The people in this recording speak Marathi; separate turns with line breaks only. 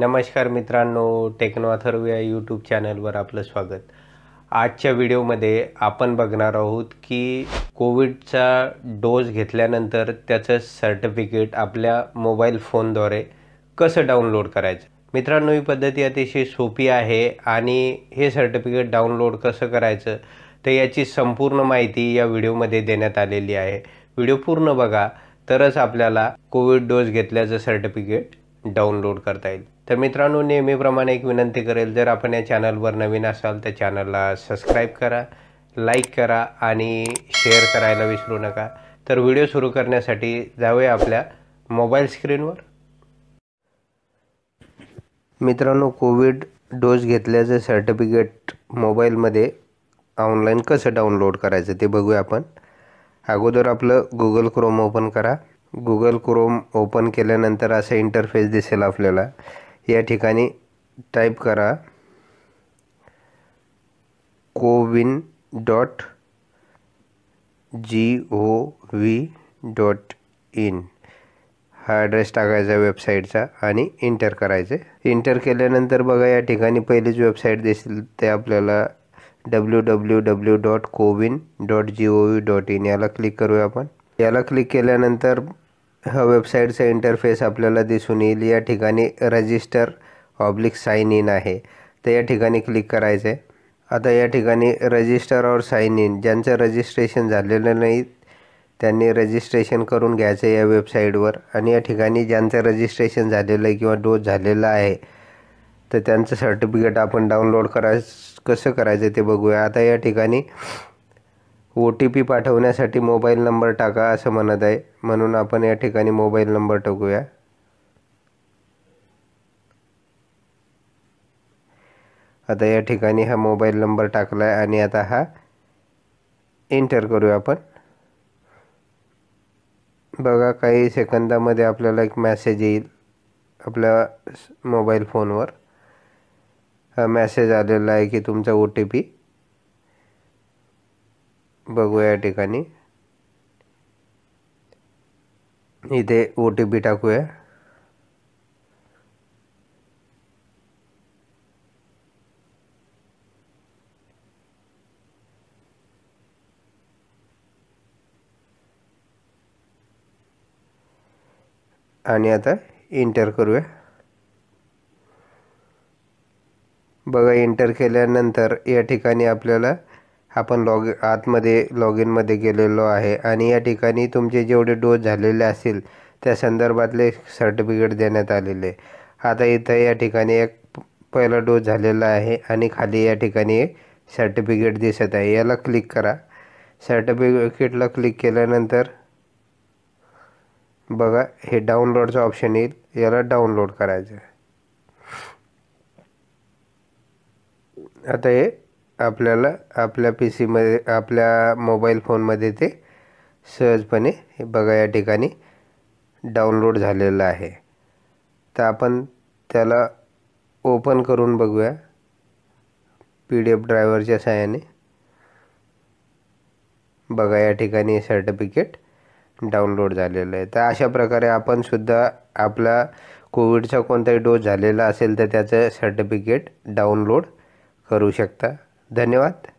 नमस्कार मित्रांनो टेक्नो या यूट्यूब चॅनलवर आपलं स्वागत आजच्या व्हिडिओमध्ये आपण बघणार आहोत की कोविडचा डोस घेतल्यानंतर त्याचं सर्टिफिकेट आपल्या मोबाईल फोनद्वारे कसं डाउनलोड करायचं मित्रांनो ही पद्धती अतिशय सोपी आहे आणि हे सर्टिफिकेट डाउनलोड कसं करायचं तर याची संपूर्ण माहिती या व्हिडिओमध्ये देण्यात आलेली आहे व्हिडिओ पूर्ण बघा तरच आपल्याला कोविड डोस घेतल्याचं सर्टिफिकेट डाउनलोड करता येईल तर मित्रांनो नेहमीप्रमाणे एक विनंती करेल जर आपण या चॅनलवर नवीन असाल तर चॅनलला सबस्क्राईब करा लाईक करा आणि शेअर करायला विसरू नका तर व्हिडिओ सुरू करण्यासाठी जाऊया आपल्या मोबाईल स्क्रीनवर मित्रांनो कोविड डोस घेतल्याचं सर्टिफिकेट मोबाईलमध्ये ऑनलाईन कसं डाउनलोड करायचं ते बघूया आपण अगोदर आपलं गुगल क्रोम ओपन करा गुगल क्रोम ओपन केल्यानंतर असा इंटरफेस दिसेल आपल्याला या ठिकाणी टाईप करा CoWIN dot G O V dot in हा ॲड्रेस टाकायचा वेबसाईटचा आणि इंटर करायचे इंटर केल्यानंतर बघा या ठिकाणी पहिलीच वेबसाईट दिसेल ते आपल्याला W W W dot CoWIN dot G O V dot in याला क्लिक करूया आपण याला क्लिक केल्यानंतर हा वेबसाईटचा इंटरफेस आपल्याला दिसून येईल या ठिकाणी रजिस्टर ऑब्लिक साईन इन आहे तर या ठिकाणी क्लिक करायचं आहे आता या ठिकाणी रजिस्टर और साईन इन ज्यांचं रजिस्ट्रेशन झालेलं नाही त्यांनी रजिस्ट्रेशन करून घ्यायचं या वेबसाईटवर आणि या ठिकाणी ज्यांचं रजिस्ट्रेशन झालेलं आहे किंवा डोस झालेला आहे तर त्यांचं सर्टिफिकेट आपण डाउनलोड कराय कसं करायचं ते बघूया आता या ठिकाणी ओ टी पी पाठवण्यासाठी मोबाईल नंबर टाका असं म्हणत आहे म्हणून आपण या ठिकाणी मोबाईल नंबर टाकूया आता या ठिकाणी हा मोबाईल नंबर टाकला आहे आणि आता हा एंटर करूया आपण बघा काही सेकंदामध्ये आपल्याला एक मॅसेज येईल आपल्या मोबाईल फोनवर हा मॅसेज आलेला आहे की तुमचा ओ टी पी बघू या ठिकाणी इथे ओ टी पी टाकूया आणि आता एंटर करूया बघा एंटर केल्यानंतर या ठिकाणी आपल्याला आपण लॉग आतमध्ये लॉग इनमध्ये गेलेलो आहे आणि या ठिकाणी तुमचे जेवढे डोस झालेले असतील त्या संदर्भातले सर्टिफिकेट देण्यात आलेले आता इथं या ठिकाणी एक पहिला डोस झालेला आहे आणि खाली या ठिकाणी सर्टिफिकेट दिसत आहे याला क्लिक करा सर्टिफिकेटला क्लिक केल्यानंतर बघा हे डाउनलोडचं ऑप्शन येईल याला डाउनलोड करायचं आता हे आपल्याला आपल्या पी सीमध्ये आपल्या मोबाईल फोनमध्ये ते सहजपणे हे बघा या ठिकाणी डाउनलोड झालेलं आहे तर आपण त्याला ओपन करून बघूया पी डी एफ ड्रायव्हरच्या सहाय्याने बघा या ठिकाणी हे सर्टिफिकेट डाउनलोड झालेलं आहे तर अशा प्रकारे आपण सुद्धा आपला कोविडचा कोणताही डोस झालेला असेल तर त्याचं सर्टिफिकेट डाउनलोड करू शकता धन्यवाद